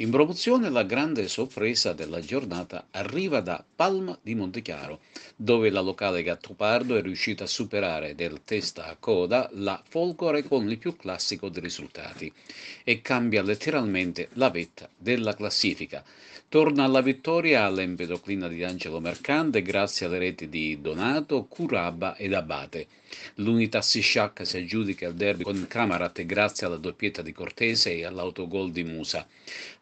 In promozione la grande sorpresa della giornata arriva da Palma di Montechiaro, dove la locale Gattopardo è riuscita a superare del testa a coda la Folgore con il più classico dei risultati e cambia letteralmente la vetta della classifica. Torna alla vittoria l'Empedoclina di Angelo Mercante grazie alle reti di Donato, Curabba ed Abate. L'unità Sisciacca si aggiudica il derby con Camarat grazie alla doppietta di Cortese e all'autogol di Musa.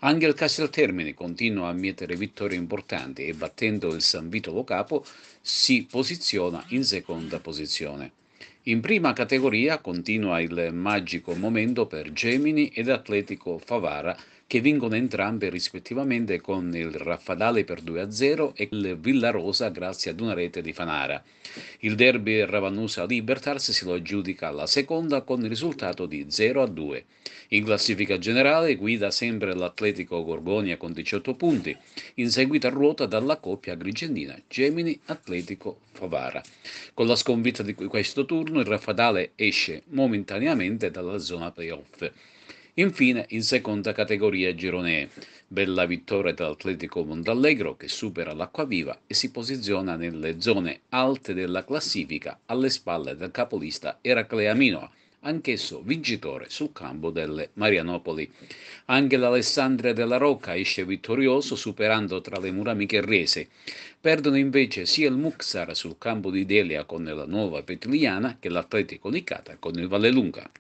Anche il Casteltermine continua a mietere vittorie importanti e battendo il San Vito Lo Capo si posiziona in seconda posizione. In prima categoria continua il magico momento per Gemini ed Atletico Favara che vincono entrambe rispettivamente con il Raffadale per 2-0 e il Villarosa grazie ad una rete di Fanara. Il derby Ravanusa-Libertars si lo aggiudica alla seconda con il risultato di 0-2. In classifica generale guida sempre l'Atletico Gorgonia con 18 punti, inseguita a ruota dalla coppia grigendina Gemini-Atletico Favara. Con la sconfitta di questo turno turno il Raffadale esce momentaneamente dalla zona playoff. Infine, in seconda categoria girone Bella vittoria dell'Atletico Montallegro che supera l'Acquaviva e si posiziona nelle zone alte della classifica alle spalle del capolista Eraclea Minoa anch'esso vincitore sul campo delle Marianopoli. Anche l'Alessandria della Rocca esce vittorioso superando tra le mura Michelrese. Perdono invece sia il Muxar sul campo di Delia con la Nuova Petliana che l'Atletico Licata con il Vallelunga.